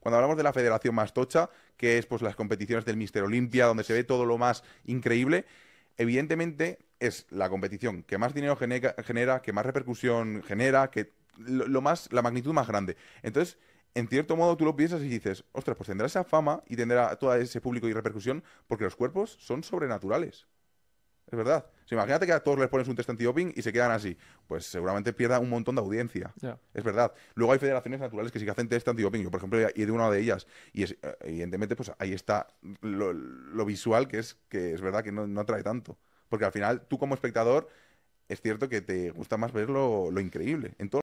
Cuando hablamos de la federación más tocha, que es pues las competiciones del Mister Olimpia, donde se ve todo lo más increíble, evidentemente es la competición que más dinero genera, que más repercusión genera, que lo, más, la magnitud más grande. Entonces, en cierto modo tú lo piensas y dices, ostras, pues tendrá esa fama y tendrá todo ese público y repercusión porque los cuerpos son sobrenaturales. Es verdad. Si imagínate que a todos les pones un test anti-oping y se quedan así. Pues seguramente pierda un montón de audiencia. Es verdad. Luego hay federaciones naturales que sí que hacen test anti-oping. Yo, por ejemplo, he de una de ellas. Y es, eh, evidentemente, pues ahí está lo, visual que es, que es verdad que no, no atrae tanto. Porque al final, tú como espectador, es cierto que te gusta más ver lo, lo increíble.